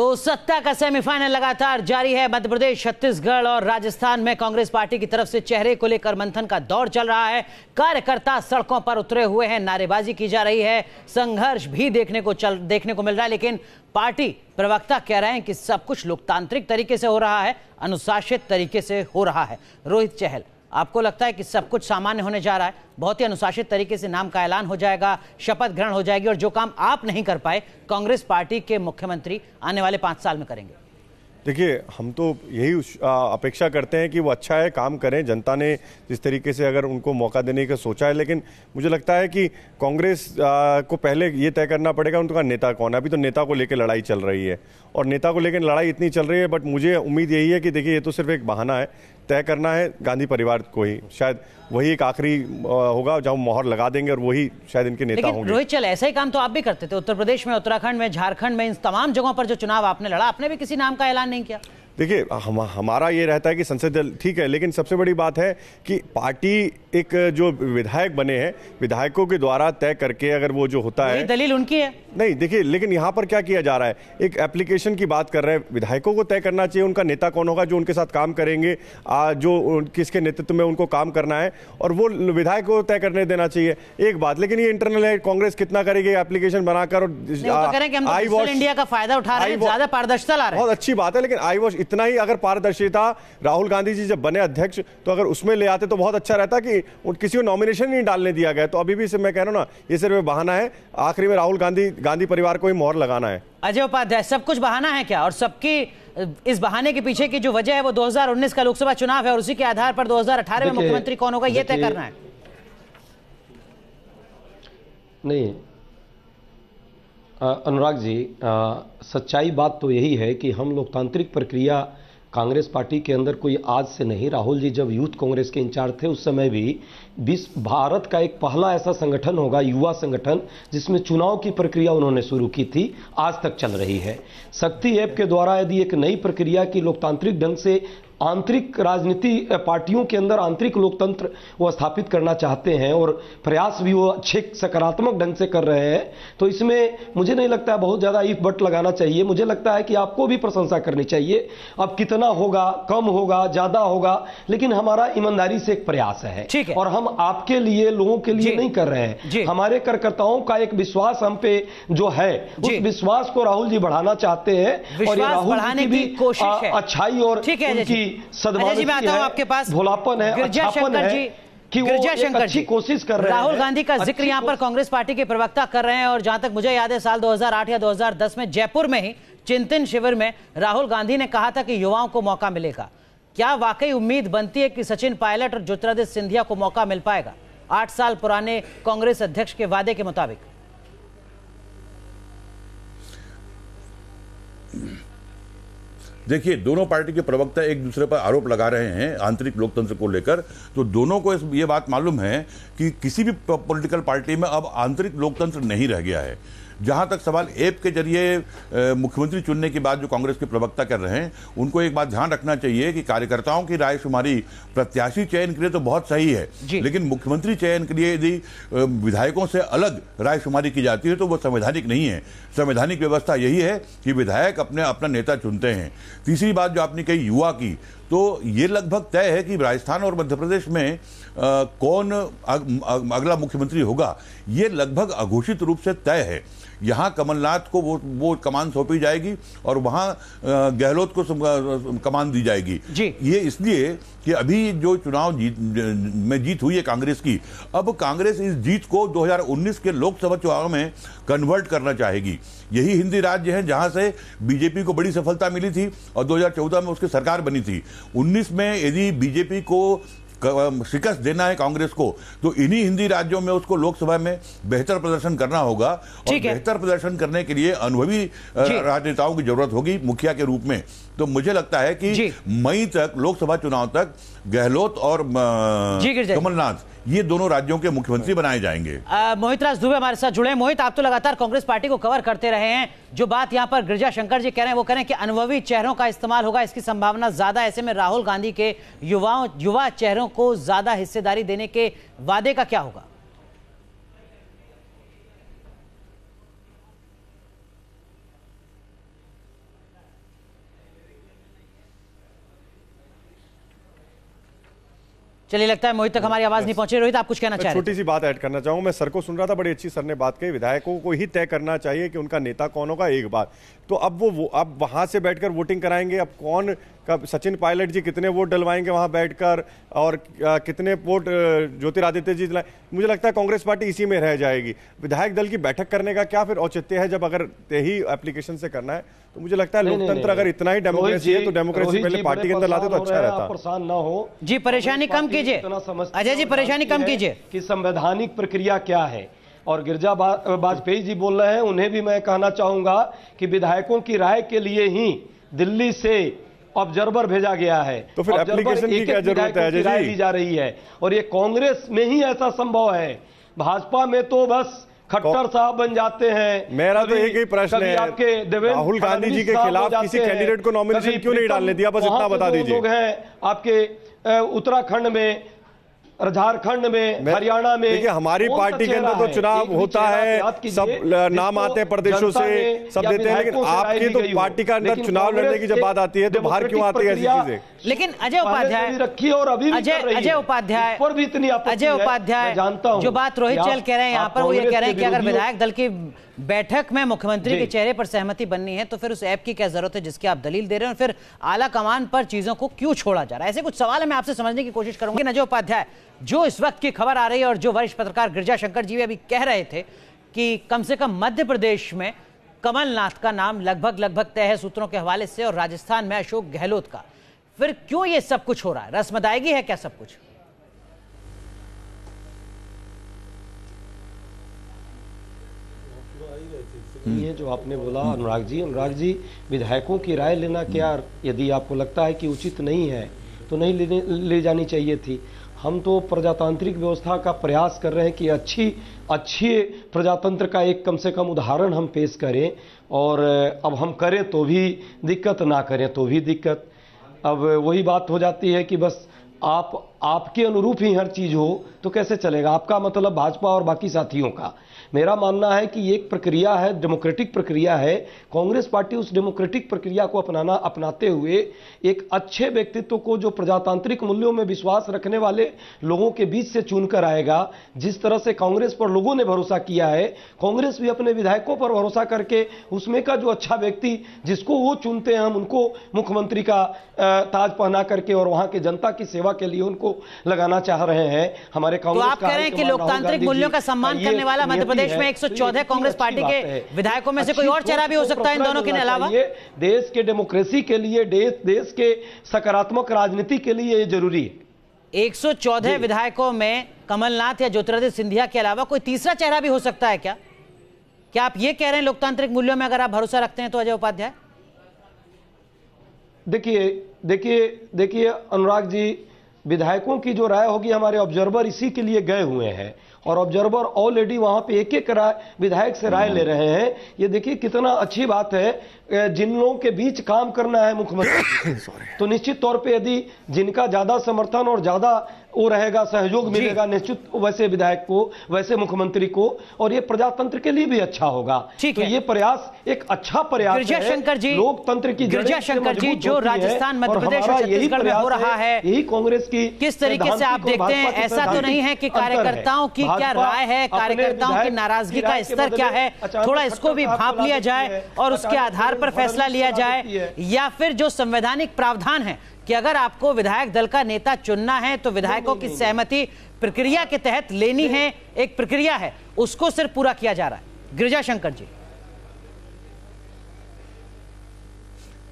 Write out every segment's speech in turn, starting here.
तो सत्ता का सेमीफाइनल लगातार जारी है मध्य प्रदेश छत्तीसगढ़ और राजस्थान में कांग्रेस पार्टी की तरफ से चेहरे को लेकर मंथन का दौर चल रहा है कार्यकर्ता सड़कों पर उतरे हुए हैं नारेबाजी की जा रही है संघर्ष भी देखने को चल देखने को मिल रहा है लेकिन पार्टी प्रवक्ता कह रहे हैं कि सब कुछ लोकतांत्रिक तरीके से हो रहा है अनुशासित तरीके से हो रहा है रोहित चहल आपको लगता है कि सब कुछ सामान्य होने जा रहा है बहुत ही अनुशासित तरीके से नाम का ऐलान हो जाएगा शपथ ग्रहण हो जाएगी और जो काम आप नहीं कर पाए कांग्रेस पार्टी के मुख्यमंत्री आने वाले पाँच साल में करेंगे देखिए हम तो यही अपेक्षा करते हैं कि वो अच्छा है काम करें जनता ने जिस तरीके से अगर उनको मौका देने का सोचा है लेकिन मुझे लगता है कि कांग्रेस को पहले ये तय करना पड़ेगा उनका तो नेता कौन है अभी तो नेता को लेकर लड़ाई चल रही है और नेता को लेकर लड़ाई इतनी चल रही है बट मुझे उम्मीद यही है कि देखिए ये तो सिर्फ एक बहाना है तय करना है गांधी परिवार को ही शायद वही एक आखिरी होगा जहाँ मोहर लगा देंगे और वही शायद इनके नेता होंगे रोहित चल ऐसा ही काम तो आप भी करते थे उत्तर प्रदेश में उत्तराखंड में झारखंड में इन तमाम जगहों पर जो चुनाव आपने लड़ा आपने भी किसी नाम का ऐलान नहीं किया देखिए हम हमारा ये रहता है कि संसद दल ठीक है लेकिन सबसे बड़ी बात है कि पार्टी एक जो विधायक बने हैं विधायकों के द्वारा तय करके अगर वो जो होता है दलील उनकी है नहीं देखिए लेकिन यहाँ पर क्या किया जा रहा है एक एप्लीकेशन की बात कर रहे हैं विधायकों को तय करना चाहिए उनका नेता कौन होगा जो उनके साथ काम करेंगे आ, जो किसके नेतृत्व में उनको काम करना है और वो विधायक को तय करने देना चाहिए एक बात लेकिन ये इंटरनल है कांग्रेस कितना करेगी एप्लीकेशन बनाकर और आई वॉश तो तो इंडिया का फायदा उठा रहा है ज्यादा पारदर्शिता ला बहुत अच्छी बात है लेकिन आई वॉश इतना ही अगर पारदर्शिता राहुल गांधी जी जब बने अध्यक्ष तो अगर उसमें ले आते तो बहुत अच्छा रहता कि किसी को नॉमिनेशन नहीं डालने दिया गया तो अभी भी मैं कह रहा हूँ ना ये सिर्फ बहाना है आखिरी में राहुल गांधी गांधी परिवार को ही मोहर लगाना है अजय उपाध्याय सब कुछ बहाना है क्या और सबकी इस बहाने के पीछे की जो वजह है वो 2019 का लोकसभा चुनाव है और उसी के आधार पर 2018 में मुख्यमंत्री कौन होगा ये तय करना है नहीं अनुराग जी सच्चाई बात तो यही है कि हम लोकतांत्रिक प्रक्रिया कांग्रेस पार्टी के अंदर कोई आज से नहीं राहुल जी जब यूथ कांग्रेस के इंचार्ज थे उस समय भी बीस भारत का एक पहला ऐसा संगठन होगा युवा संगठन जिसमें चुनाव की प्रक्रिया उन्होंने शुरू की थी आज तक चल रही है शक्ति ऐप के द्वारा यदि एक नई प्रक्रिया की लोकतांत्रिक ढंग से आंतरिक राजनीति पार्टियों के अंदर आंतरिक लोकतंत्र वो स्थापित करना चाहते हैं और प्रयास भी वो अच्छे सकारात्मक ढंग से कर रहे हैं तो इसमें मुझे नहीं लगता है बहुत ज़्यादा इफ बट लगाना चाहिए मुझे लगता है कि आपको भी प्रशंसा करनी चाहिए अब कितना होगा कम होगा ज़्यादा होगा लेकिन हमारा ईमानदारी से एक प्रयास है ठीक है और हम आपके लिए लोगों के लिए नहीं कर रहे हैं हमारे कार्यकर्ताओं का एक विश्वास हम पे जो है उस विश्वास को राहुल जी बढ़ाना चाहते हैं और ये राहुल की भी अच्छाई और उनकी सदभाव आपके पास भोलापन है कि गिरजा शंकर जी कोशिश कर रहे हैं राहुल गांधी का जिक्र यहाँ पर कांग्रेस पार्टी के प्रवक्ता कर रहे हैं और जहां तक मुझे याद है साल 2008 या 2010 में जयपुर में ही चिंतन शिविर में राहुल गांधी ने कहा था कि युवाओं को मौका मिलेगा क्या वाकई उम्मीद बनती है कि सचिन पायलट और ज्योतिरादित्य सिंधिया को मौका मिल पाएगा आठ साल पुराने कांग्रेस अध्यक्ष के वादे के मुताबिक देखिए दोनों पार्टी के प्रवक्ता एक दूसरे पर आरोप लगा रहे हैं आंतरिक लोकतंत्र को लेकर तो दोनों को ये बात मालूम है कि किसी भी पॉलिटिकल पार्टी में अब आंतरिक लोकतंत्र नहीं रह गया है जहां तक सवाल ऐप के जरिए मुख्यमंत्री चुनने की बात जो कांग्रेस के प्रवक्ता कर रहे हैं उनको एक बात ध्यान रखना चाहिए कि कार्यकर्ताओं की राय शुमारी प्रत्याशी चयन के लिए तो बहुत सही है लेकिन मुख्यमंत्री चयन के लिए यदि विधायकों से अलग राय शुमारी की जाती है तो वो संवैधानिक नहीं है संवैधानिक व्यवस्था यही है कि विधायक अपने अपना नेता चुनते हैं तीसरी बात जो आपने कही युवा की तो ये लगभग तय है कि राजस्थान और मध्य प्रदेश में आ, कौन अग, अग, अगला मुख्यमंत्री होगा ये लगभग अघोषित रूप से तय है यहाँ कमलनाथ को वो वो कमान सौंपी जाएगी और वहाँ गहलोत को कमान दी जाएगी ये इसलिए कि अभी जो चुनाव जीत में जीत हुई है कांग्रेस की अब कांग्रेस इस जीत को 2019 के लोकसभा चुनाव में कन्वर्ट करना चाहेगी यही हिंदी राज्य हैं जहां से बीजेपी को बड़ी सफलता मिली थी और 2014 में उसकी सरकार बनी थी 19 में यदि बीजेपी को शिकस्त देना है कांग्रेस को तो इन्हीं हिंदी राज्यों में उसको लोकसभा में बेहतर प्रदर्शन करना होगा और बेहतर प्रदर्शन करने के लिए अनुभवी राजनेताओं की जरूरत होगी मुखिया के रूप में तो मुझे लगता है कि मई तक लोकसभा चुनाव तक गहलोत और कमलनाथ ये दोनों राज्यों के मुख्यमंत्री बनाए जाएंगे मोहितराज दुबे हमारे साथ जुड़े मोहित आप तो लगातार कांग्रेस पार्टी को कवर करते रहे हैं जो बात यहाँ पर गिरजा शंकर जी कह रहे हैं वो कह रहे हैं कि अनुभवी चेहरों का इस्तेमाल होगा इसकी संभावना ज्यादा ऐसे में राहुल गांधी के युवाओं युवा चेहरों को ज्यादा हिस्सेदारी देने के वादे का क्या होगा चलिए लगता है मोहित तक हमारी आवाज नहीं पहुंचे रोहित आप कुछ कहना चाहिए छोटी सी बात ऐड करना चाहूंगा मैं सर को सुन रहा था बड़ी अच्छी सर ने बात कही विधायकों को ही तय करना चाहिए कि उनका नेता कौन होगा एक बार तो अब वो, वो अब वहां से बैठकर वोटिंग कराएंगे अब कौन कब सचिन पायलट जी कितने वोट डलवाएंगे वहां बैठकर और कितने वोट ज्योतिरादित्य जी दिलाए मुझे लगता है कांग्रेस पार्टी इसी में रह जाएगी विधायक दल की बैठक करने का क्या फिर औचित्य है जब अगर ही एप्लीकेशन से करना है तो मुझे लगता है लोकतंत्र अगर इतना ही डेमोक्रेसी है तो डेमोक्रेसी पहले पार्टी के अंदर लाते तो अच्छा रहता परेशान ना हो जी तो परेशानी कम कीजिए अजय जी परेशानी कम कीजिए कि संवैधानिक प्रक्रिया क्या है और गिरजा वाजपेयी जी बोल रहे हैं उन्हें भी मैं कहना चाहूंगा कि विधायकों की राय के लिए ही दिल्ली से ऑब्जर्वर भेजा गया है तो फिर एप्लीकेशन की क्या जरूरत है जी? जा रही है और ये कांग्रेस में ही ऐसा संभव है भाजपा में तो बस खट्टर साहब बन जाते हैं मेरा तो एक ही प्रश्न है आपके राहुल गांधी जी के खिलाफ किसी कैंडिडेट को नॉमिनेशन क्यों नहीं डालने दिया बस इतना बता दीजिए लोग हैं आपके उत्तराखंड में झारखंड में हरियाणा में देखिए हमारी पार्टी के अंदर तो चुनाव होता है सब तो नाम आते हैं प्रदेशों से सब देते हैं लेकिन आपकी तो पार्टी का अंदर चुनाव लड़ने की जब बात आती है तो बाहर क्यों आती है ऐसी चीजें लेकिन अजय उपाध्याय रखी और अभी अजय अजय उपाध्याय और भी इतनी अजय उपाध्याय जानता हूँ जो बात रोहित चल कह रहे हैं यहाँ पर वो ये कह रहे हैं कि अगर विधायक दल की बैठक में मुख्यमंत्री के चेहरे पर सहमति बननी है तो फिर उस ऐप की क्या जरूरत है जिसकी आप दलील दे रहे हैं और फिर आला कमान पर चीजों को क्यों छोड़ा जा रहा है ऐसे कुछ सवाल है मैं आपसे समझने की कोशिश करूंगा अजय उपाध्याय जो इस वक्त की खबर आ रही है और जो वरिष्ठ पत्रकार गिरजा शंकर जी भी अभी कह रहे थे कि कम से कम मध्य प्रदेश में कमलनाथ का नाम लगभग लगभग तय है सूत्रों के हवाले से और राजस्थान में अशोक गहलोत का फिर क्यों ये सब कुछ हो रहा है रस्मदायगी है क्या सब कुछ ये जो आपने बोला अनुराग जी अनुराग जी विधायकों की राय लेना क्या यदि आपको लगता है कि उचित नहीं है तो नहीं ले, ले जानी चाहिए थी हम तो प्रजातांत्रिक व्यवस्था का प्रयास कर रहे हैं कि अच्छी अच्छी प्रजातंत्र का एक कम से कम उदाहरण हम पेश करें और अब हम करें तो भी दिक्कत ना करें तो भी दिक्कत अब वही बात हो जाती है कि बस आप आपके अनुरूप ही हर चीज़ हो तो कैसे चलेगा आपका मतलब भाजपा और बाकी साथियों का मेरा मानना है कि ये एक प्रक्रिया है डेमोक्रेटिक प्रक्रिया है कांग्रेस पार्टी उस डेमोक्रेटिक प्रक्रिया को अपनाना अपनाते हुए एक अच्छे व्यक्तित्व को जो प्रजातांत्रिक मूल्यों में विश्वास रखने वाले लोगों के बीच से चुनकर आएगा जिस तरह से कांग्रेस पर लोगों ने भरोसा किया है कांग्रेस भी अपने विधायकों पर भरोसा करके उसमें का जो अच्छा व्यक्ति जिसको वो चुनते हैं हम उनको मुख्यमंत्री का ताज पहना करके और वहाँ के जनता की सेवा के लिए उनको लगाना चाह रहे हैं हमारे कांग्रेस तो आप कह रहे हैं कि लोकतांत्रिक मूल्यों का सम्मान करने वाला मध्य प्रदेश में 114 तो कांग्रेस पार्टी के विधायकों में से कोई और चेहरा भी हो सकता है इन दोनों के अलावा देश के डेमोक्रेसी के लिए देश के सकारात्मक राजनीति के लिए ये जरूरी है चौदह विधायकों में कमलनाथ या ज्योतिरादित्य सिंधिया के अलावा कोई तीसरा चेहरा भी हो सकता है क्या क्या आप ये कह रहे हैं लोकतांत्रिक मूल्यों में अगर आप भरोसा रखते हैं तो अजय उपाध्याय देखिए देखिए देखिए अनुराग जी विधायकों की जो राय होगी हमारे ऑब्जर्वर इसी के लिए गए हुए हैं और ऑब्जर्वर ऑलरेडी वहाँ पे एक एक राय विधायक से राय ले रहे हैं ये देखिए कितना अच्छी बात है जिन लोगों के बीच काम करना है मुख्यमंत्री तो निश्चित तौर पे यदि जिनका ज़्यादा समर्थन और ज़्यादा वो रहेगा सहयोग मिलेगा निश्चित वैसे विधायक को वैसे मुख्यमंत्री को और ये प्रजातंत्र के लिए भी अच्छा होगा ठीक तो ये प्रयास एक अच्छा प्रयास है शंकर जी लोकतंत्र की गिरजा शंकर जी जो राजस्थान मध्य प्रदेश और छत्तीसगढ़ में हो रहा है यही कांग्रेस की किस तरीके से आप देखते हैं ऐसा तो नहीं है कि कार्यकर्ताओं की क्या राय है कार्यकर्ताओं की नाराजगी का स्तर क्या है थोड़ा इसको भी भाप लिया जाए और उसके आधार पर फैसला लिया जाए या फिर जो संवैधानिक प्रावधान है कि अगर आपको विधायक दल का नेता चुनना है तो विधायकों की सहमति प्रक्रिया के तहत लेनी है एक प्रक्रिया है उसको सिर्फ पूरा किया जा रहा है गिरिजा शंकर जी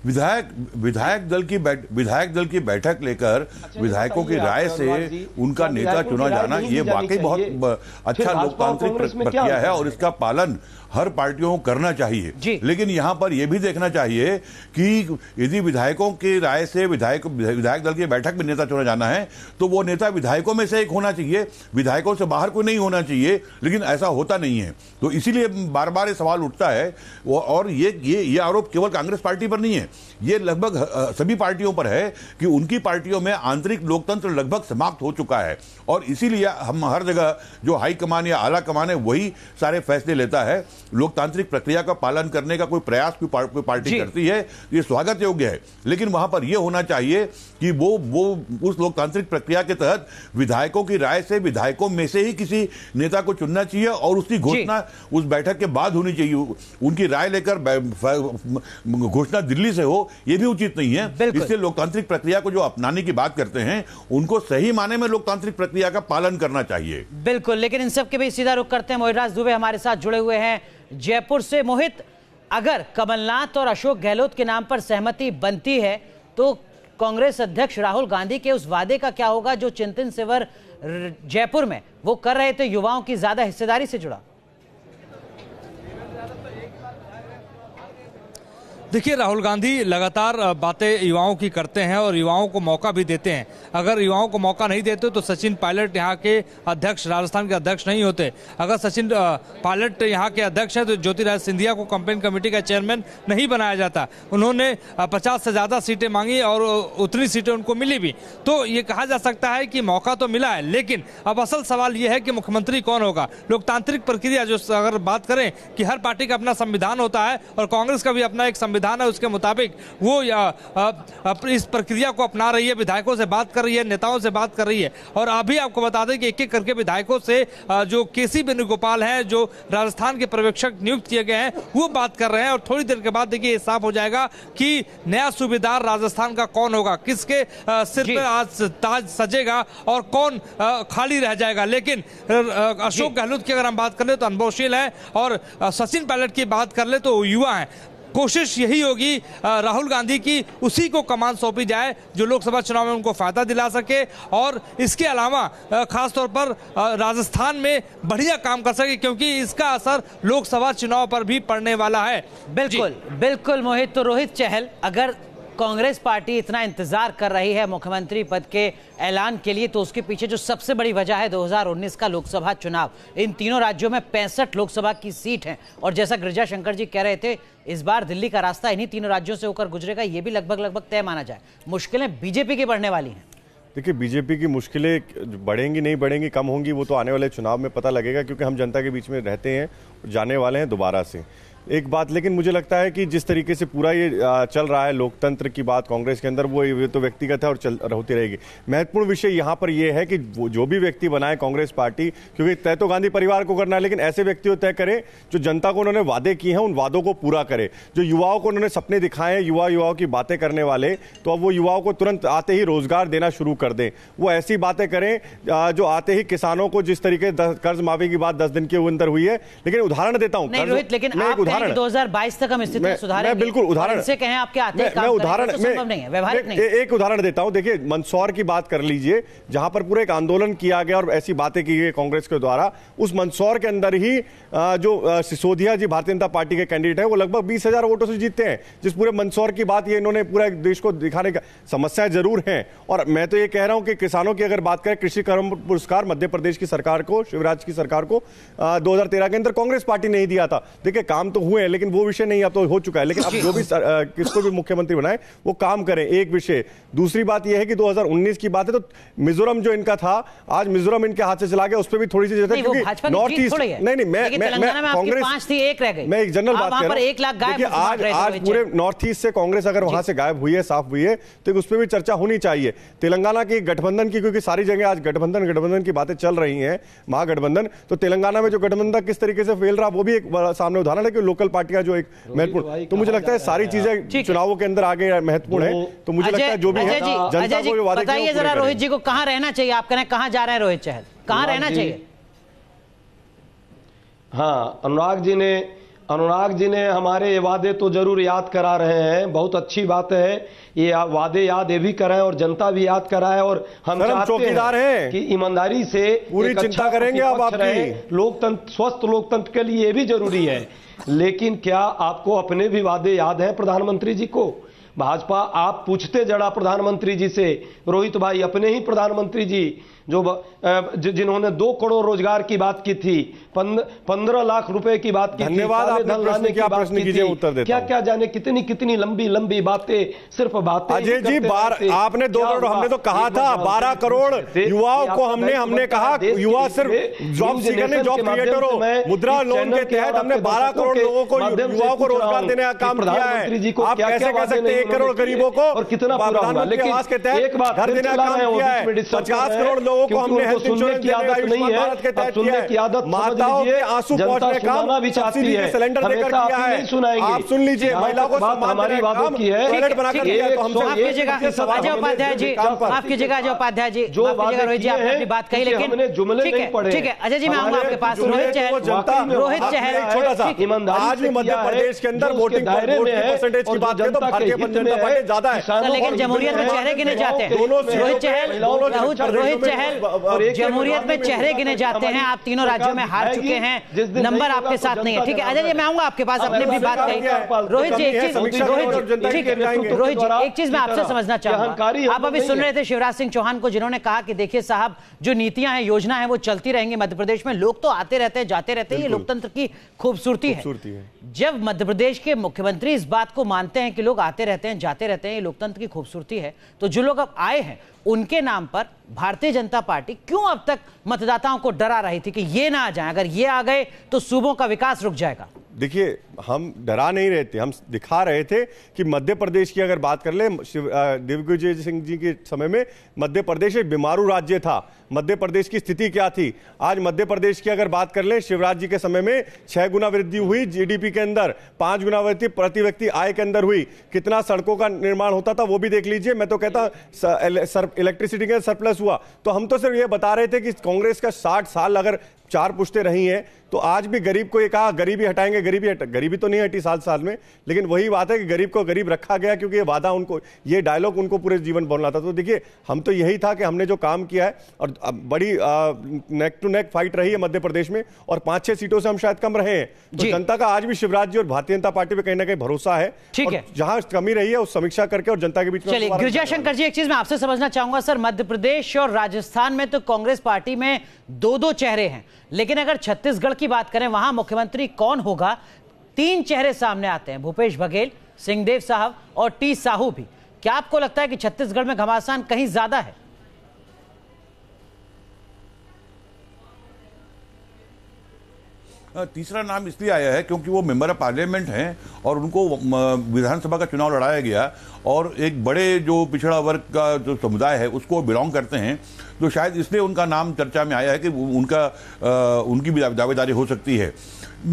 विधायक विधायक दल की विधायक दल की बैठक लेकर अच्छा, विधायकों की राय से उनका नेता चुना जाना ये वाकई बहुत अच्छा लोकतांत्रिक प्रक्रिया है और इसका पालन हर पार्टियों को करना चाहिए लेकिन यहाँ पर यह भी देखना चाहिए कि यदि विधायकों की राय से विधायक विधायक दल की बैठक में नेता चुना जाना है तो वो नेता विधायकों में से एक होना चाहिए विधायकों से बाहर कोई नहीं होना चाहिए लेकिन ऐसा होता नहीं है तो इसीलिए बार बार ये सवाल उठता है और ये ये ये आरोप केवल कांग्रेस पार्टी पर नहीं है ये लगभग सभी पार्टियों पर है कि उनकी पार्टियों में आंतरिक लोकतंत्र लगभग समाप्त हो चुका है और इसीलिए हम हर जगह जो हाईकमान या आला कमान है वही सारे फैसले लेता है लोकतांत्रिक प्रक्रिया का पालन करने का कोई प्रयास कोई, पार, कोई पार्टी करती है ये स्वागत योग्य है लेकिन वहां पर यह होना चाहिए कि वो वो उस लोकतांत्रिक प्रक्रिया के तहत विधायकों की राय से विधायकों में से ही किसी नेता को चुनना चाहिए और उसकी घोषणा उस बैठक के बाद होनी चाहिए उनकी राय लेकर घोषणा दिल्ली से हो यह भी उचित नहीं है इससे लोकतांत्रिक प्रक्रिया को जो अपनाने की बात करते हैं उनको सही माने में लोकतांत्रिक प्रक्रिया का पालन करना चाहिए बिल्कुल लेकिन इन सबके भी सीधा रुख करते हैं मोहिराज दुबे हमारे साथ जुड़े हुए हैं जयपुर से मोहित अगर कमलनाथ और अशोक गहलोत के नाम पर सहमति बनती है तो कांग्रेस अध्यक्ष राहुल गांधी के उस वादे का क्या होगा जो चिंतन सेवर जयपुर में वो कर रहे थे युवाओं की ज्यादा हिस्सेदारी से जुड़ा देखिए राहुल गांधी लगातार बातें युवाओं की करते हैं और युवाओं को मौका भी देते हैं अगर युवाओं को मौका नहीं देते तो सचिन पायलट यहाँ के अध्यक्ष राजस्थान के अध्यक्ष नहीं होते अगर सचिन पायलट यहाँ के अध्यक्ष हैं तो ज्योतिराज सिंधिया को कंपेन कमेटी का चेयरमैन नहीं बनाया जाता उन्होंने पचास से ज़्यादा सीटें मांगी और उतनी सीटें उनको मिली भी तो ये कहा जा सकता है कि मौका तो मिला है लेकिन अब असल सवाल ये है कि मुख्यमंत्री कौन होगा लोकतांत्रिक प्रक्रिया जो अगर बात करें कि हर पार्टी का अपना संविधान होता है और कांग्रेस का भी अपना एक संविधान संविधान है उसके मुताबिक वो या, इस प्रक्रिया को अपना रही है विधायकों से बात कर रही है नेताओं से बात कर रही है और अभी आपको बता दें कि एक एक करके विधायकों से जो के सी वेणुगोपाल हैं जो राजस्थान के पर्यवेक्षक नियुक्त किए गए हैं वो बात कर रहे हैं और थोड़ी देर के बाद देखिए साफ हो जाएगा कि नया सूबेदार राजस्थान का कौन होगा किसके सिर पर आज ताज सजेगा और कौन खाली रह जाएगा लेकिन अशोक गहलोत की अगर हम बात कर ले तो अनुभवशील है और सचिन पायलट की बात कर ले तो युवा है कोशिश यही होगी राहुल गांधी की उसी को कमान सौंपी जाए जो लोकसभा चुनाव में उनको फ़ायदा दिला सके और इसके अलावा ख़ासतौर पर राजस्थान में बढ़िया काम कर सके क्योंकि इसका असर लोकसभा चुनाव पर भी पड़ने वाला है बिल्कुल बिल्कुल मोहित तो रोहित चहल अगर कांग्रेस पार्टी इतना इंतजार कर रही है मुख्यमंत्री पद के ऐलान के लिए तो उसके पीछे जो सबसे बड़ी वजह है 2019 का लोकसभा चुनाव इन तीनों राज्यों में पैंसठ लोकसभा की सीट है और जैसा गिरजा शंकर जी कह रहे थे इस बार दिल्ली का रास्ता इन्हीं तीनों राज्यों से होकर गुजरेगा ये भी लगभग लगभग तय माना जाए मुश्किलें बीजेपी की बढ़ने वाली हैं देखिए बीजेपी की मुश्किलें बढ़ेंगी नहीं बढ़ेंगी कम होंगी वो तो आने वाले चुनाव में पता लगेगा क्योंकि हम जनता के बीच में रहते हैं जाने वाले हैं दोबारा से एक बात लेकिन मुझे लगता है कि जिस तरीके से पूरा ये चल रहा है लोकतंत्र की बात कांग्रेस के अंदर वो ये तो व्यक्तिगत है और चल होती रहेगी महत्वपूर्ण विषय यहाँ पर यह है कि जो भी व्यक्ति बनाए कांग्रेस पार्टी क्योंकि तय तो गांधी परिवार को करना है लेकिन ऐसे व्यक्ति तय करें जो जनता को उन्होंने वादे किए हैं उन वादों को पूरा करे जो युवाओं को उन्होंने सपने दिखाए हैं युवा युवाओं की बातें करने वाले तो अब वो युवाओं को तुरंत आते ही रोजगार देना शुरू कर दें वो ऐसी बातें करें जो आते ही किसानों को जिस तरीके कर्ज माफी की बात दस दिन के अंदर हुई है लेकिन उदाहरण देता हूँ लेकिन उदाहरण दो हजार बाईस तक हम स्थिति सुधार बिल्कुल उदाहरण से कहें आपके आते हैं उदाहरण तो नहीं है एक उदाहरण देता हूँ देखिए मंदसौर की बात कर लीजिए जहां पर पूरे एक आंदोलन किया गया और ऐसी बातें की गई कांग्रेस के द्वारा उस मंदसौर के अंदर ही जो सिसोदिया जी भारतीय जनता पार्टी के कैंडिडेट है वो लगभग बीस हजार वोटों से जीतते हैं जिस पूरे मंदसौर की बात ये इन्होंने पूरा देश को दिखाने का समस्या जरूर है और मैं तो ये कह रहा हूं कि किसानों की अगर बात करें कृषि कर्म पुरस्कार मध्य प्रदेश की सरकार को शिवराज की सरकार को दो के अंदर कांग्रेस पार्टी नहीं दिया था देखिए काम तो हुए हैं लेकिन वो विषय नहीं अब तो हो चुका है लेकिन अब जो भी आ, किसको भी मुख्यमंत्री बनाए वो काम करें एक विषय दूसरी बात ये है कि 2019 की बात है तो मिजोरम जो इनका था आज मिजोरम इनके हाथ से चला गया उस पर भी थोड़ी सी जगह नॉर्थ ईस्ट नहीं नहीं मैं कांग्रेस मैं एक जनरल बात कर आज आज पूरे नॉर्थ ईस्ट से कांग्रेस अगर वहां से गायब हुई है साफ हुई है तो उस पर भी चर्चा होनी चाहिए तेलंगाना की गठबंधन की क्योंकि सारी जगह आज गठबंधन गठबंधन की बातें चल रही है महागठबंधन तो तेलंगाना में जो गठबंधन किस तरीके से फेल रहा वो भी एक सामने उदाहरण है कि लोकल पार्टियां जो एक महत्वपूर्ण तो मुझे लगता है सारी चीजें चुनावों के अंदर आगे महत्वपूर्ण है तो मुझे लगता है जो भी है जनता को बताइए जरा रोहित जी को कहाँ रहना चाहिए आप कह कहाँ जा रहे हैं रोहित चहल कहाँ रहना चाहिए हाँ अनुराग जी ने अनुराग जी ने हमारे ये वादे तो जरूर याद करा रहे हैं बहुत अच्छी बात है ये वादे याद ये भी कराए और जनता भी याद कराए और हम चौकीदार हैं है। कि ईमानदारी से पूरी चिंता अच्छा करेंगे आप आप लोकतंत्र स्वस्थ लोकतंत्र के लिए ये भी जरूरी है लेकिन क्या आपको अपने भी वादे याद हैं प्रधानमंत्री जी को भाजपा आप पूछते जड़ा प्रधानमंत्री जी से रोहित भाई अपने ही प्रधानमंत्री जी जो जिन्होंने दो करोड़ रोजगार की बात की थी पंद्रह लाख रुपए की बात की धन्यवाद धन की बात की थी उत्तर क्या क्या जाने कितनी कितनी लंबी लंबी बातें सिर्फ बातें अजय जी बार आपने दो करोड़ हमने तो कहा था बारह करोड़ युवाओं को हमने हमने कहा युवा सिर्फ जॉब सीकर जॉब क्रिएटर हो मुद्रा लोन के तहत हमने बारह करोड़ लोगों को युवाओं को रोजगार देने का काम किया है जी को आप कैसे कह सकते हैं एक करोड़ गरीबों को और कितना पूरा होगा लेकिन एक बात घर देने का काम किया है पचास करोड़ लोग लोगों को हमने हेल्थ इंश्योरेंस की आदत नहीं है अब सुनने की आदत माताओं के आंसू पहुंचने काम भी चाहती है सिलेंडर लेकर सुनाएंगे आप सुन लीजिए महिला को हमारी बातों की है टॉयलेट दिया तो आपकी जगह उपाध्याय जी आपकी जगह उपाध्याय जी जो रोहित जी आपने अपनी बात कही लेकिन जुमले नहीं पड़े ठीक है अजय जी मैं आऊंगा आपके पास रोहित चहल रोहित चहल आज भी मध्य प्रदेश के अंदर वोटिंग परसेंटेज की बात करें तो भारतीय जनता ज्यादा है लेकिन जमहूरियत में चेहरे गिने जाते हैं रोहित चहल रोहित चहल पटेल जमहूरियत में चेहरे गिने जाते हैं आप तीनों राज्यों में हार चुके हैं नंबर आपके तो साथ नहीं है ठीक है अजय जी मैं आऊंगा आपके पास अपने भी बात कही तो रोहित जी एक चीज रोहित ठीक है रोहित जी एक चीज मैं आपसे समझना चाहूंगा आप अभी सुन रहे थे शिवराज सिंह चौहान को जिन्होंने कहा कि देखिए साहब जो नीतियां हैं योजना है वो चलती रहेंगी मध्य प्रदेश में लोग तो आते रहते हैं जाते रहते हैं ये लोकतंत्र की खूबसूरती है।, है जब मध्य प्रदेश के मुख्यमंत्री इस बात को मानते हैं कि लोग आते रहते हैं जाते रहते हैं ये लोकतंत्र की खूबसूरती है तो जो लोग अब आए हैं उनके नाम पर भारतीय जनता पार्टी क्यों अब तक मतदाताओं को डरा रही थी कि ये ना आ जाए अगर ये आ गए तो सूबों का विकास रुक जाएगा देखिए हम डरा नहीं रहे थे हम दिखा रहे थे कि मध्य प्रदेश की अगर बात कर ले दिग्विजय सिंह जी के समय में मध्य प्रदेश एक बीमारू राज्य था मध्य प्रदेश की स्थिति क्या थी आज मध्य प्रदेश की अगर बात कर ले शिवराज जी के समय में छह गुना वृद्धि हुई जीडीपी के अंदर पांच गुना वृद्धि प्रति व्यक्ति आय के अंदर हुई कितना सड़कों का निर्माण होता था वो भी देख लीजिए मैं तो कहता इलेक्ट्रिसिटी के सरप्लस हुआ तो हम तो सिर्फ ये बता रहे थे कि कांग्रेस का साठ साल अगर चार पुश्तें रही हैं तो आज भी गरीब को ये कहा गरीबी हटाएंगे गरीबी हट गरीबी तो नहीं हटी सात साल में लेकिन वही बात है कि गरीब को गरीब रखा गया क्योंकि ये वादा उनको ये डायलॉग उनको पूरे जीवन बोलना था तो देखिए हम तो यही था कि हमने जो काम किया है और बड़ी नेक टू नेक फाइट रही है मध्य प्रदेश में और पांच छह सीटों से हम शायद कम रहे हैं तो जनता का आज भी शिवराज जी और भारतीय जनता पार्टी पर कहीं ना कहीं भरोसा है ठीक है जहां कमी रही है उस समीक्षा करके और जनता के बीच में शंकर जी एक चीज मैं आपसे समझना चाहूंगा सर मध्य प्रदेश और राजस्थान में तो कांग्रेस पार्टी में दो दो चेहरे हैं लेकिन अगर छत्तीसगढ़ की बात करें वहां मुख्यमंत्री कौन होगा तीन चेहरे सामने आते हैं भूपेश बघेल सिंहदेव साहब और टी साहू भी क्या आपको लगता है कि छत्तीसगढ़ में घमासान कहीं ज्यादा है तीसरा नाम इसलिए आया है क्योंकि वो मेंबर ऑफ पार्लियामेंट हैं और उनको विधानसभा का चुनाव लड़ाया गया और एक बड़े जो पिछड़ा वर्ग का जो समुदाय है उसको बिलोंग करते हैं तो शायद इसलिए उनका नाम चर्चा में आया है कि उनका आ, उनकी भी दावेदारी हो सकती है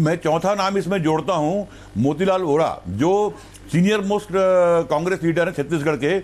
मैं चौथा नाम इसमें जोड़ता हूँ मोतीलाल वोरा जो सीनियर मोस्ट कांग्रेस लीडर हैं छत्तीसगढ़ के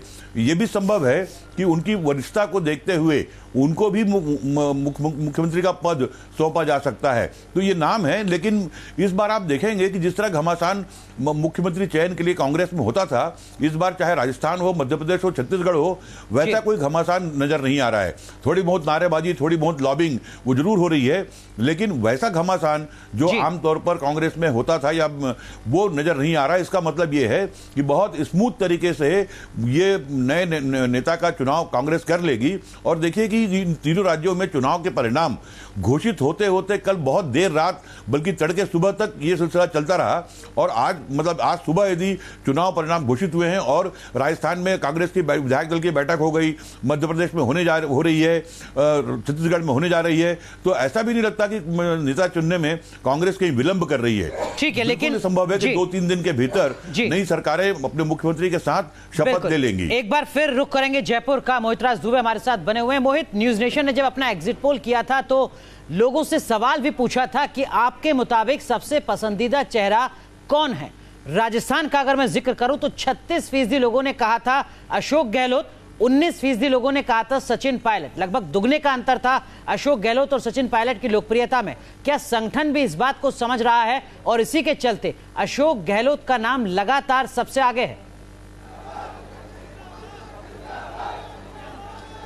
ये भी संभव है कि उनकी वरिष्ठता को देखते हुए उनको भी मुख्यमंत्री का पद सौंपा जा सकता है तो ये नाम है लेकिन इस बार आप देखेंगे कि जिस तरह घमासान मुख्यमंत्री चयन के लिए कांग्रेस में होता था इस बार चाहे राजस्थान हो मध्य प्रदेश हो छत्तीसगढ़ हो वैसा कोई घमासान नजर नहीं आ रहा है थोड़ी बहुत नारेबाजी थोड़ी बहुत लॉबिंग वो जरूर हो रही है लेकिन वैसा घमासान जो आमतौर पर कांग्रेस में होता था या वो नजर नहीं आ रहा इसका मतलब ये है कि बहुत स्मूथ तरीके से ये नए नेता का चुनाव कांग्रेस कर लेगी और देखिए कि तीनों राज्यों में चुनाव के परिणाम घोषित होते होते कल बहुत देर रात बल्कि तड़के सुबह तक ये सिलसिला चलता रहा और आज मतलब आज सुबह यदि चुनाव परिणाम घोषित हुए हैं और राजस्थान में कांग्रेस की विधायक दल की बैठक हो गई मध्य प्रदेश में होने जा हो रही है छत्तीसगढ़ में होने जा रही है तो ऐसा भी नहीं लगता कि नेता चुनने में कांग्रेस कहीं विलंब कर रही है ठीक है लेकिन संभव है कि दो तीन दिन के भीतर नई सरकारें अपने मुख्यमंत्री के साथ शपथ ले लेंगी एक बार फिर रुख करेंगे जयपुर का मोहित राज दुबे हमारे साथ बने हुए मोहित न्यूज नेशन ने जब अपना एग्जिट पोल किया था तो लोगों से सवाल भी पूछा था कि आपके मुताबिक सबसे पसंदीदा चेहरा कौन है राजस्थान का अगर मैं जिक्र करूं तो 36 फीसदी लोगों ने कहा था अशोक गहलोत 19 फीसदी लोगों ने कहा था सचिन पायलट लगभग दुगने का अंतर था अशोक गहलोत और सचिन पायलट की लोकप्रियता में क्या संगठन भी इस बात को समझ रहा है और इसी के चलते अशोक गहलोत का नाम लगातार सबसे आगे है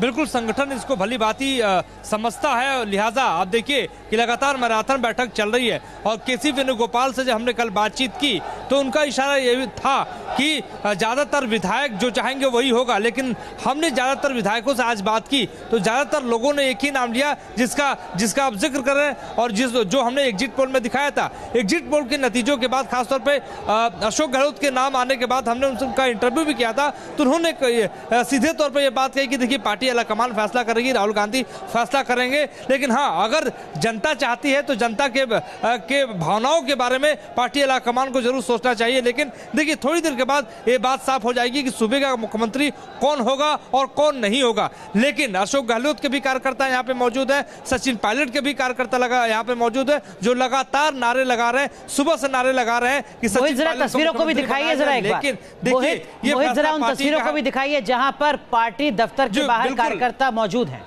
बिल्कुल संगठन इसको भली बात ही समझता है लिहाजा आप देखिए कि लगातार मैराथन बैठक चल रही है और के सी वेणुगोपाल से जब हमने कल बातचीत की तो उनका इशारा ये भी था कि ज़्यादातर विधायक जो चाहेंगे वही होगा लेकिन हमने ज़्यादातर विधायकों से आज बात की तो ज़्यादातर लोगों ने एक ही नाम लिया जिसका जिसका आप जिक्र कर रहे हैं और जिस जो हमने एग्जिट पोल में दिखाया था एग्जिट पोल के नतीजों के बाद खासतौर पर अशोक गहलोत के नाम आने के बाद हमने उनका इंटरव्यू भी किया था तो उन्होंने सीधे तौर पर यह बात कही कि देखिए पार्टी अलाकमान फैसला करेगी राहुल गांधी फैसला करेंगे लेकिन हाँ अगर जनता चाहती है तो जनता के के भावनाओं के बारे में पार्टी अला कमान को जरूर सोच सोचना चाहिए लेकिन देखिए थोड़ी देर के बाद ये बात साफ हो जाएगी कि सूबे का मुख्यमंत्री कौन होगा और कौन नहीं होगा लेकिन अशोक गहलोत के भी कार्यकर्ता यहाँ पे मौजूद है सचिन पायलट के भी कार्यकर्ता लगा यहाँ पे मौजूद है जो लगातार नारे लगा रहे हैं सुबह से नारे लगा रहे हैं कि सचिन तस्वीरों को भी दिखाइए लेकिन देखिए ये तस्वीरों को भी दिखाइए जहाँ पर पार्टी दफ्तर के बाहर कार्यकर्ता मौजूद है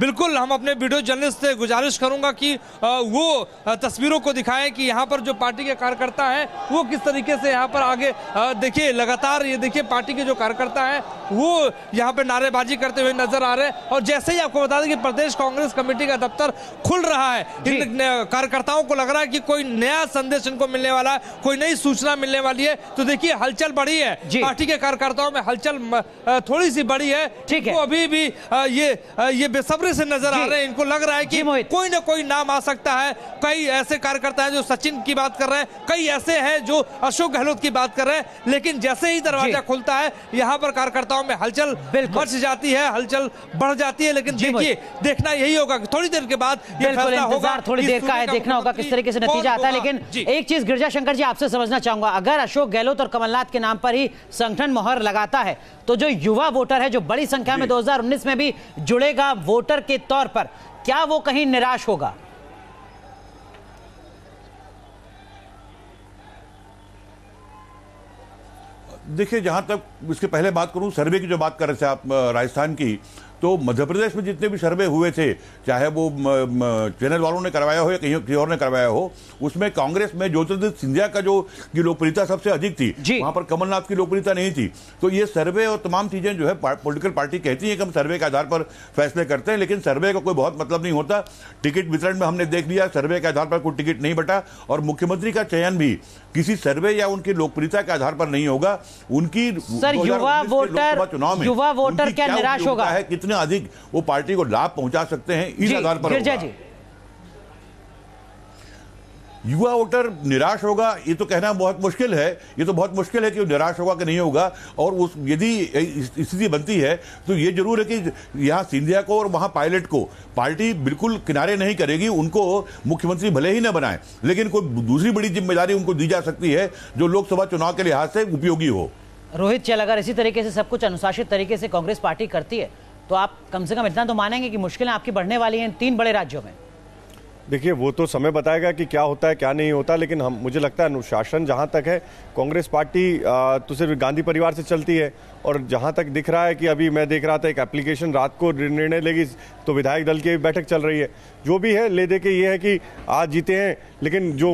बिल्कुल हम अपने वीडियो जर्नलिस्ट से गुजारिश करूंगा कि वो तस्वीरों को दिखाएं कि यहाँ पर जो पार्टी के कार्यकर्ता हैं वो किस तरीके से यहाँ पर आगे देखिए लगातार ये देखिए पार्टी के जो कार्यकर्ता हैं वो यहाँ पर नारेबाजी करते हुए नजर आ रहे हैं और जैसे ही आपको बता दें कि प्रदेश कांग्रेस कमेटी का दफ्तर खुल रहा है इन कार्यकर्ताओं को लग रहा है कि कोई नया संदेश इनको मिलने वाला है कोई नई सूचना मिलने वाली है तो देखिए हलचल बढ़ी है पार्टी के कार्यकर्ताओं में हलचल थोड़ी सी बढ़ी है ठीक है अभी भी ये ये बेसब्र सक्रिय से नजर आ रहे हैं इनको लग रहा है कि कोई ना कोई नाम आ सकता है कई ऐसे कार्यकर्ता हैं जो सचिन की बात कर रहे हैं कई ऐसे हैं जो अशोक गहलोत की बात कर रहे हैं लेकिन जैसे ही दरवाजा खुलता है यहाँ पर कार्यकर्ताओं में हलचल मच जाती है हलचल बढ़ जाती है लेकिन देखिए देखना यही होगा थोड़ी देर के बाद थोड़ी देर का देखना होगा किस तरीके से नतीजा आता है लेकिन एक चीज गिरजा शंकर जी आपसे समझना चाहूंगा अगर अशोक गहलोत और कमलनाथ के नाम पर ही संगठन मोहर लगाता है तो जो युवा वोटर है जो बड़ी संख्या में 2019 में भी जुड़ेगा वोटर लीडर के तौर पर क्या वो कहीं निराश होगा देखिए जहां तक उसके पहले बात करूं सर्वे की जो बात कर रहे थे आप राजस्थान की तो मध्य प्रदेश में जितने भी सर्वे हुए थे चाहे वो चैनल वालों ने करवाया हो या कहीं किसी और ने करवाया हो उसमें कांग्रेस में ज्योतिरादित्य सिंधिया का जो की लोकप्रियता सबसे अधिक थी वहां पर कमलनाथ की लोकप्रियता नहीं थी तो ये सर्वे और तमाम चीजें जो है पोलिटिकल पार्टी कहती है कि हम सर्वे के आधार पर फैसले करते हैं लेकिन सर्वे का कोई बहुत मतलब नहीं होता टिकट वितरण में हमने देख लिया सर्वे के आधार पर कोई टिकट नहीं बटा और मुख्यमंत्री का चयन भी किसी सर्वे या उनकी लोकप्रियता के आधार पर नहीं होगा उनकी सर युवा वोटर युवा वोटर क्या निराश होगा है कितने अधिक वो पार्टी को लाभ पहुंचा सकते हैं इस आधार पर युवा वोटर निराश होगा ये तो कहना बहुत मुश्किल है ये तो बहुत मुश्किल है कि वो निराश होगा कि नहीं होगा और उस यदि स्थिति बनती है तो ये जरूर है कि यहाँ सिंधिया को और वहाँ पायलट को पार्टी बिल्कुल किनारे नहीं करेगी उनको मुख्यमंत्री भले ही न बनाए लेकिन कोई दूसरी बड़ी जिम्मेदारी उनको दी जा सकती है जो लोकसभा चुनाव के लिहाज से उपयोगी हो रोहित चल अगर इसी तरीके से सब कुछ अनुशासित तरीके से कांग्रेस पार्टी करती है तो आप कम से कम इतना तो मानेंगे कि मुश्किलें आपकी बढ़ने वाली हैं तीन बड़े राज्यों में देखिए वो तो समय बताएगा कि क्या होता है क्या नहीं होता लेकिन हम मुझे लगता है अनुशासन जहाँ तक है कांग्रेस पार्टी तो सिर्फ गांधी परिवार से चलती है और जहाँ तक दिख रहा है कि अभी मैं देख रहा था एक एप्लीकेशन रात को निर्णय लेगी तो विधायक दल की बैठक चल रही है जो भी है ले दे के ये है कि आज जीते हैं लेकिन जो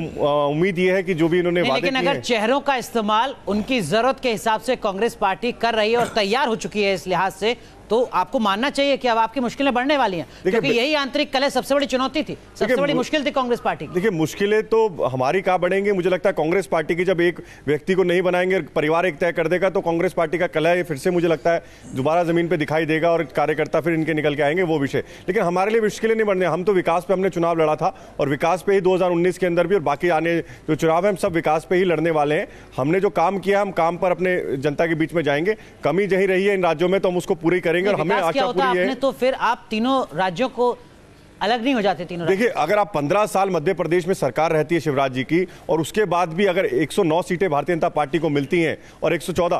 उम्मीद ये है कि जो भी इन्होंने लेकिन अगर चेहरों का इस्तेमाल उनकी जरूरत के हिसाब से कांग्रेस पार्टी कर रही है और तैयार हो चुकी है इस लिहाज से तो आपको मानना चाहिए कि अब आपकी मुश्किलें बढ़ने वाली हैं क्योंकि यही आंतरिक कलह सबसे बड़ी चुनौती थी सबसे बड़ी मुश्किल थी कांग्रेस पार्टी देखिए मुश्किलें तो हमारी कहा बढ़ेंगे मुझे लगता है कांग्रेस पार्टी की जब एक व्यक्ति को नहीं बनाएंगे परिवार एक तय कर देगा तो कांग्रेस पार्टी का कलह फिर से मुझे लगता है दोबारा जमीन पर दिखाई देगा और कार्यकर्ता फिर इनके निकल के आएंगे वो विषय लेकिन हमारे लिए मुश्किलें नहीं बढ़ने हम तो विकास पे हमने चुनाव लड़ा था और विकास पे ही दो के अंदर भी और बाकी आने जो चुनाव है हम सब विकास पे ही लड़ने वाले हैं हमने जो काम किया हम काम पर अपने जनता के बीच में जाएंगे कमी जही रही है इन राज्यों में तो हम उसको पूरी करेंगे करेंगे और हमें आशा पूरी है तो फिर आप तीनों राज्यों को अलग नहीं हो जाते तीनों देखिए अगर आप पंद्रह साल मध्य प्रदेश में सरकार रहती है शिवराज जी की और उसके बाद भी अगर 109 सीटें भारतीय जनता पार्टी को मिलती हैं और 114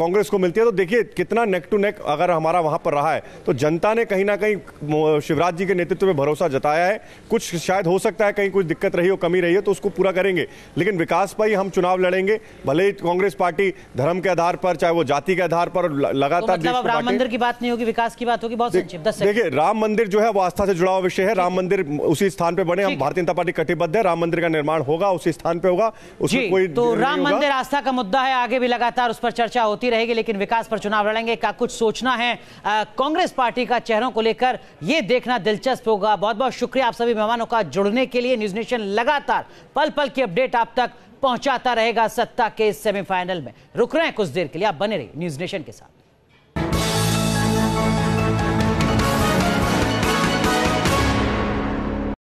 कांग्रेस को मिलती है तो देखिए कितना नेक टू नेक अगर हमारा वहां पर रहा है तो जनता ने कहीं ना कहीं शिवराज जी के नेतृत्व में भरोसा जताया है कुछ शायद हो सकता है कहीं कुछ दिक्कत रही हो कमी रही हो तो उसको पूरा करेंगे लेकिन विकास पर ही हम चुनाव लड़ेंगे भले ही कांग्रेस पार्टी धर्म के आधार पर चाहे वो जाति के आधार पर लगातार तो मतलब राम मंदिर की बात नहीं होगी विकास की बात होगी बहुत देखिए राम मंदिर जो है वो आस्था से जुड़ा विषय है राम मंदिर उसी स्थान पे बने हम भारतीय जनता पार्टी कटिबद्ध है राम मंदिर का निर्माण होगा उसी स्थान पे होगा उसमें कोई तो राम मंदिर आस्था का मुद्दा है आगे भी लगातार उस पर चर्चा होती रहेगी लेकिन विकास पर चुनाव लड़ेंगे का कुछ सोचना है कांग्रेस पार्टी का चेहरों को लेकर यह देखना दिलचस्प होगा बहुत बहुत शुक्रिया आप सभी मेहमानों का जुड़ने के लिए न्यूज नेशन लगातार पल पल की अपडेट आप तक पहुंचाता रहेगा सत्ता के सेमीफाइनल में रुक रहे हैं कुछ देर के लिए आप बने रहिए न्यूज नेशन के साथ